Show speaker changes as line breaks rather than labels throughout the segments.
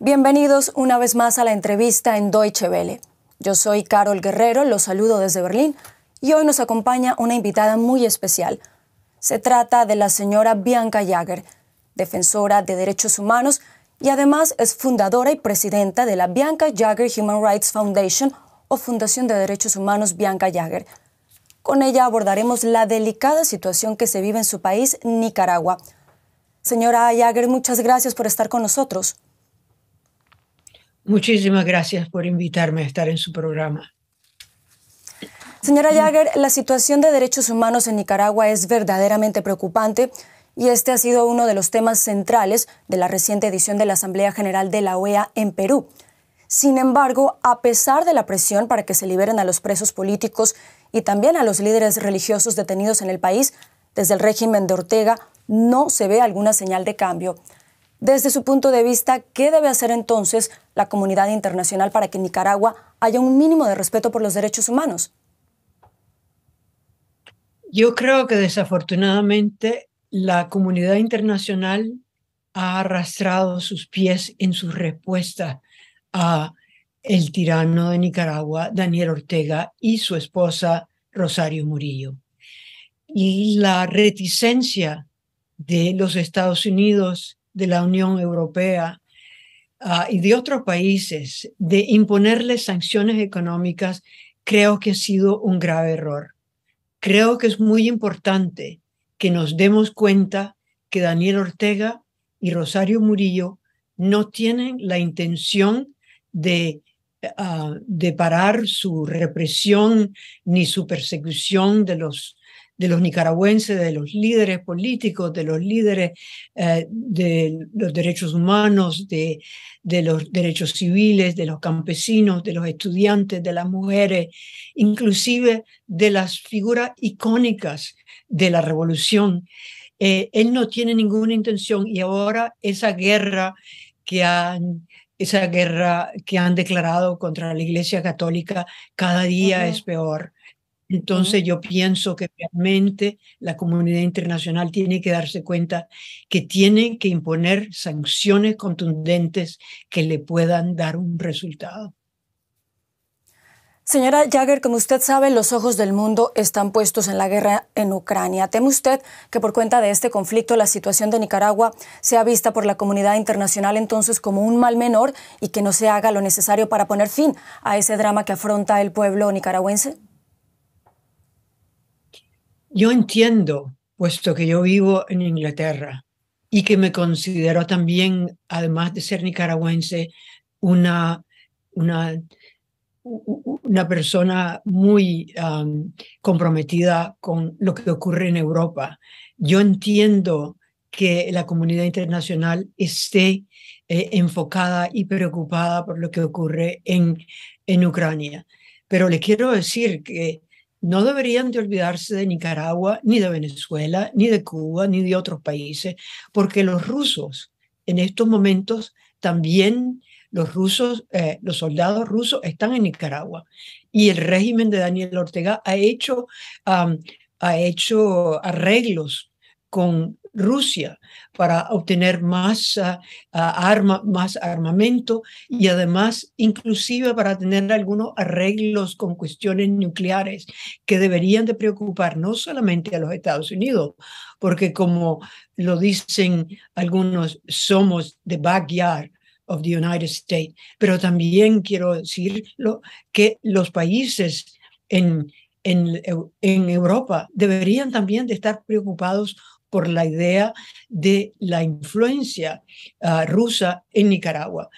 Bienvenidos una vez más a la entrevista en Deutsche Welle. Yo soy Carol Guerrero, los saludo desde Berlín y hoy nos acompaña una invitada muy especial. Se trata de la señora Bianca Jagger, defensora de derechos humanos y además es fundadora y presidenta de la Bianca Jagger Human Rights Foundation o Fundación de Derechos Humanos Bianca Jagger. Con ella abordaremos la delicada situación que se vive en su país, Nicaragua. Señora Jagger, muchas gracias por estar con nosotros.
Muchísimas gracias por invitarme a estar en su programa.
Señora Jagger, la situación de derechos humanos en Nicaragua es verdaderamente preocupante y este ha sido uno de los temas centrales de la reciente edición de la Asamblea General de la OEA en Perú. Sin embargo, a pesar de la presión para que se liberen a los presos políticos y también a los líderes religiosos detenidos en el país desde el régimen de Ortega, no se ve alguna señal de cambio. Desde su punto de vista, ¿qué debe hacer entonces la comunidad internacional para que en Nicaragua haya un mínimo de respeto por los derechos humanos?
Yo creo que desafortunadamente la comunidad internacional ha arrastrado sus pies en su respuesta a el tirano de Nicaragua, Daniel Ortega, y su esposa, Rosario Murillo. Y la reticencia de los Estados Unidos, de la Unión Europea ah, y de otros países de imponerles sanciones económicas, creo que ha sido un grave error. Creo que es muy importante que nos demos cuenta que Daniel Ortega y Rosario Murillo no tienen la intención de eh, ah, de parar su represión ni su persecución de los, de los nicaragüenses, de los líderes políticos, de los líderes eh, de los derechos humanos, de, de, los derechos civiles, de los campesinos, de los estudiantes, de las mujeres, inclusive de las figuras icónicas de la revolución. Eh, él no tiene ninguna intención y ahora esa guerra que han esa guerra que han declarado contra la Iglesia Católica cada día es peor. Entonces yo pienso que realmente la comunidad internacional tiene que darse cuenta que tiene que imponer sanciones contundentes que le puedan dar un resultado.
Señora Jagger, como usted sabe, los ojos del mundo están puestos en la guerra en Ucrania. ¿Teme usted que por cuenta de este conflicto la situación de Nicaragua sea vista por la comunidad internacional entonces como un mal menor y que no se haga lo necesario para poner fin a ese drama que afronta el pueblo nicaragüense?
Yo entiendo, puesto que yo vivo en Inglaterra y que me considero también, además de ser nicaragüense, una, una una persona muy comprometida con lo que ocurre en Europa. Yo entiendo que la comunidad internacional esté eh, enfocada y preocupada por lo que ocurre en, en Ucrania. Pero le quiero decir que no deberían de olvidarse de Nicaragua, ni de Venezuela, ni de Cuba, ni de otros países, porque los rusos en estos momentos también los rusos, eh, los soldados rusos están en Nicaragua y el régimen de Daniel Ortega ha hecho, ha hecho arreglos con Rusia para obtener más, ah, ah, más armamento y además inclusive para tener algunos arreglos con cuestiones nucleares que deberían de preocupar no solamente a los Estados Unidos, porque como lo dicen algunos, somos de backyard, of the United States. Pero también quiero decirlo que los países en, en, Europa deberían también de estar preocupados por la idea de la influencia ah, rusa en Nicaragua,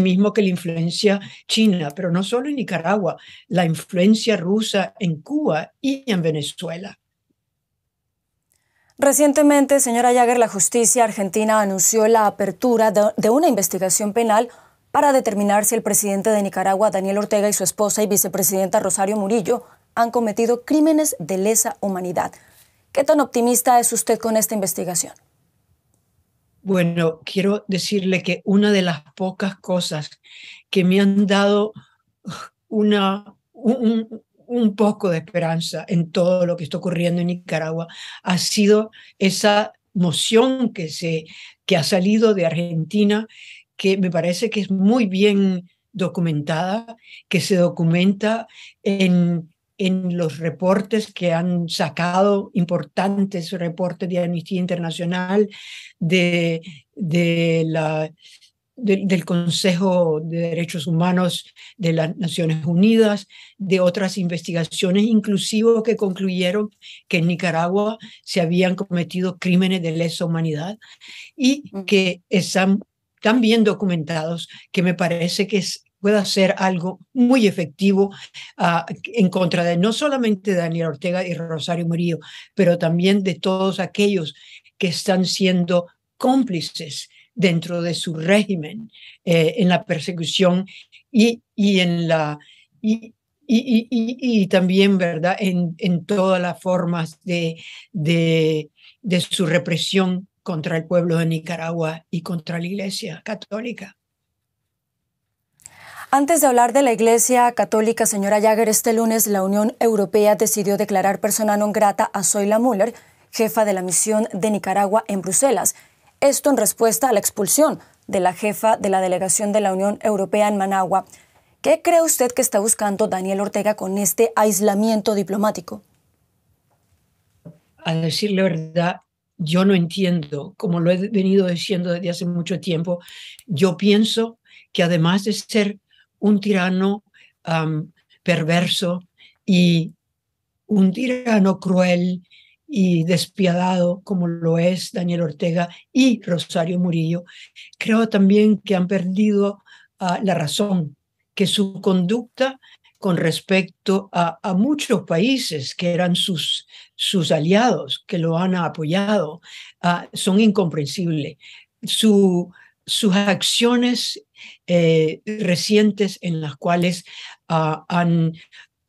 mismo que la influencia china, pero no solo en Nicaragua, la influencia rusa en Cuba y en Venezuela.
Recientemente, señora Jagger, la justicia argentina anunció la apertura de una investigación penal para determinar si el presidente de Nicaragua, Daniel Ortega, y su esposa y vicepresidenta Rosario Murillo han cometido crímenes de lesa humanidad. ¿Qué tan optimista es usted con esta investigación?
Bueno, quiero decirle que una de las pocas cosas que me han dado una, un, un poco de esperanza en todo lo que está ocurriendo en Nicaragua ha sido esa moción que, se, que ha salido de Argentina, que me parece que es muy bien documentada, que se documenta en, en los reportes que han sacado, importantes reportes de Amnistía Internacional, de, de la del Consejo de Derechos Humanos de las Naciones Unidas, de otras investigaciones, inclusive que concluyeron que en Nicaragua se habían cometido crímenes de lesa humanidad y mm. que están tan bien documentados que me parece que es, pueda ser algo muy efectivo ah, en contra de no solamente Daniel Ortega y Rosario Murillo, pero también de todos aquellos que están siendo cómplices dentro de su régimen, eh, en la persecución y, en la... Y, también, ¿verdad?, en, todas las formas de, su represión contra el pueblo de Nicaragua y contra la Iglesia Católica.
Antes de hablar de la Iglesia Católica, señora Jagger, este lunes la Unión Europea decidió declarar persona non grata a Zoila Müller, jefa de la misión de Nicaragua en Bruselas. Esto en respuesta a la expulsión de la jefa de la delegación de la Unión Europea en Managua. ¿Qué cree usted que está buscando Daniel Ortega con este aislamiento diplomático?
A decir la verdad, yo no entiendo, como lo he venido diciendo desde hace mucho tiempo, yo pienso que además de ser un tirano perverso y un tirano cruel y despiadado como lo es Daniel Ortega y Rosario Murillo, creo también que han perdido ah, la razón, que su conducta con respecto a, muchos países que eran sus, sus aliados, que lo han apoyado, ah, son incomprensibles. Su, sus acciones eh, recientes en las cuales ah, han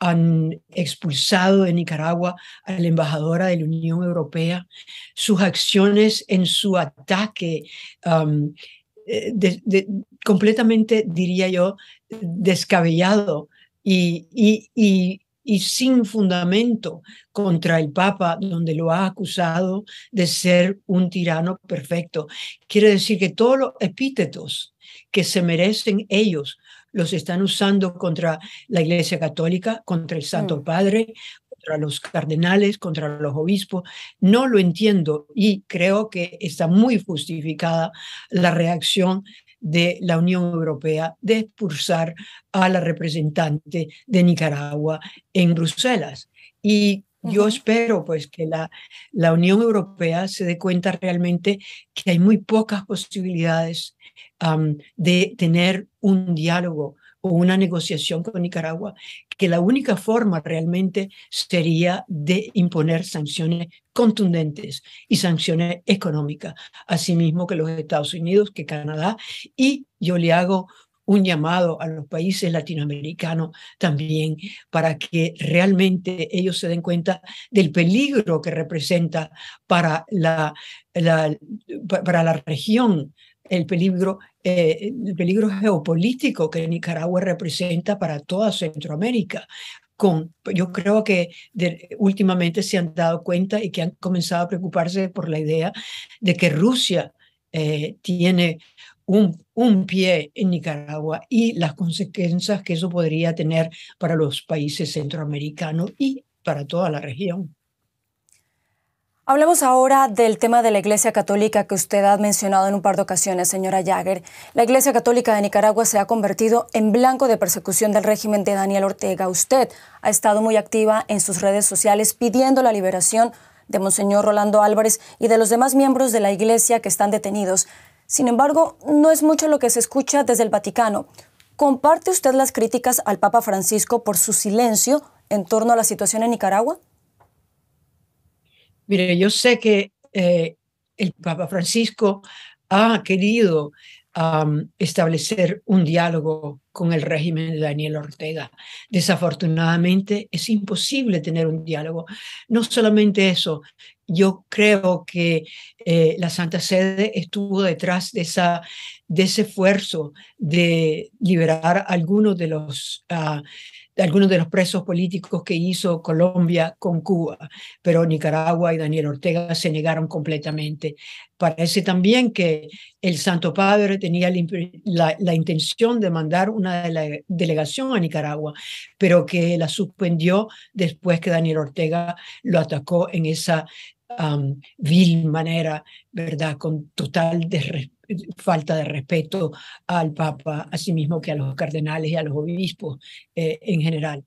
han expulsado de Nicaragua a la embajadora de la Unión Europea, sus acciones en su ataque eh, completamente, diría yo, descabellado y, y, sin fundamento contra el Papa, donde lo ha acusado de ser un tirano perfecto. Quiere decir que todos los epítetos que se merecen ellos los están usando contra la Iglesia Católica, contra el Santo mm. Padre, contra los cardenales, contra los obispos. No lo entiendo y creo que está muy justificada la reacción de la Unión Europea de expulsar a la representante de Nicaragua en Bruselas. Y yo espero pues que la, la, Unión Europea se dé cuenta realmente que hay muy pocas posibilidades de tener un diálogo o una negociación con Nicaragua, que la única forma realmente sería de imponer sanciones contundentes y sanciones económicas, así mismo que los Estados Unidos, que Canadá, y yo le hago un llamado a los países latinoamericanos también para que realmente ellos se den cuenta del peligro que representa para la, para la región el peligro, eh, el peligro geopolítico que Nicaragua representa para toda Centroamérica, con, yo creo que últimamente se han dado cuenta y que han comenzado a preocuparse por la idea de que Rusia eh, tiene un, pie en Nicaragua y las consecuencias que eso podría tener para los países centroamericanos y para toda la región.
Hablemos ahora del tema de la Iglesia Católica que usted ha mencionado en un par de ocasiones, señora Jagger. La Iglesia Católica de Nicaragua se ha convertido en blanco de persecución del régimen de Daniel Ortega. Usted ha estado muy activa en sus redes sociales pidiendo la liberación de Monseñor Rolando Álvarez y de los demás miembros de la Iglesia que están detenidos. Sin embargo, no es mucho lo que se escucha desde el Vaticano. ¿Comparte usted las críticas al Papa Francisco por su silencio en torno a la situación en Nicaragua?
Mire, yo sé que eh, el Papa Francisco ha querido establecer un diálogo con el régimen de Daniel Ortega. Desafortunadamente es imposible tener un diálogo. No solamente eso, yo creo que eh, la Santa Sede estuvo detrás de, esa, de ese esfuerzo de liberar algunos de los ah, de algunos de los presos políticos que hizo Colombia con Cuba, pero Nicaragua y Daniel Ortega se negaron completamente. Parece también que el Santo Padre tenía la, intención de mandar una delegación a Nicaragua, pero que la suspendió después que Daniel Ortega lo atacó en esa vil manera, ¿verdad? Con total desresponsabilidad falta de respeto al Papa, así mismo que a los cardenales y a los obispos eh, en general.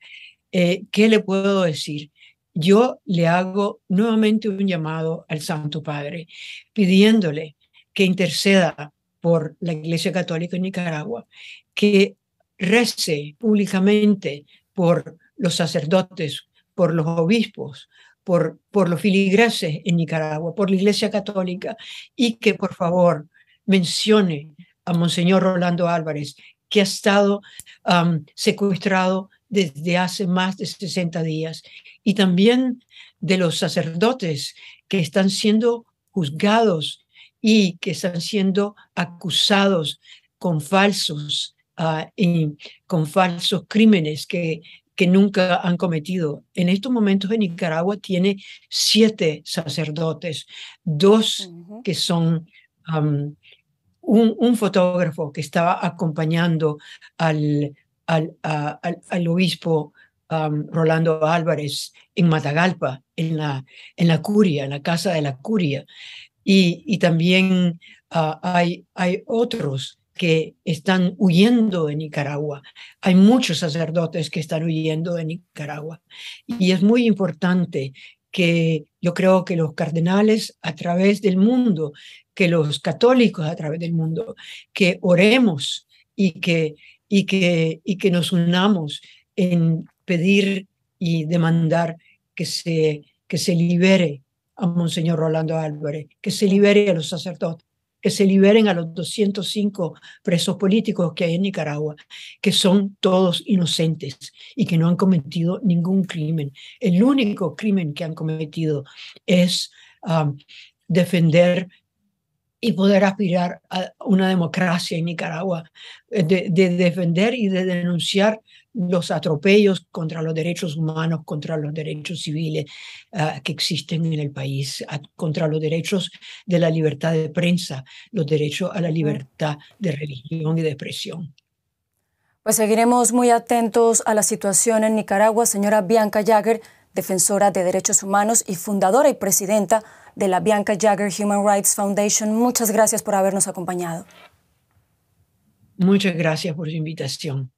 Eh, ¿Qué le puedo decir? Yo le hago nuevamente un llamado al Santo Padre, pidiéndole que interceda por la Iglesia Católica en Nicaragua, que rece públicamente por los sacerdotes, por los obispos, por, por los filigreses en Nicaragua, por la Iglesia Católica, y que por favor mencione a Monseñor Rolando Álvarez, que ha estado secuestrado desde hace más de 60 días, y también de los sacerdotes que están siendo juzgados y que están siendo acusados con falsos, ah, con falsos crímenes que, que nunca han cometido. En estos momentos en Nicaragua tiene siete sacerdotes, dos que son un, fotógrafo que estaba acompañando al, al, obispo um, Rolando Álvarez en Matagalpa, en la, en la curia, en la casa de la curia. Y, y también ah, hay, hay otros que están huyendo de Nicaragua. Hay muchos sacerdotes que están huyendo de Nicaragua. Y es muy importante que yo creo que los cardenales a través del mundo, que los católicos a través del mundo, que oremos y que, y que, y que nos unamos en pedir y demandar que se, que se libere a Monseñor Rolando Álvarez, que se libere a los sacerdotes, que se liberen a los 205 presos políticos que hay en Nicaragua, que son todos inocentes y que no han cometido ningún crimen. El único crimen que han cometido es um, defender y poder aspirar a una democracia en Nicaragua, eh, de, defender y de denunciar los atropellos contra los derechos humanos, contra los derechos civiles ah, que existen en el país, contra los derechos de la libertad de prensa, los derechos a la libertad de religión y de expresión.
Pues seguiremos muy atentos a la situación en Nicaragua. Señora Bianca Jagger, defensora de derechos humanos y fundadora y presidenta de la Bianca Jagger Human Rights Foundation. Muchas gracias por habernos acompañado.
Muchas gracias por su invitación.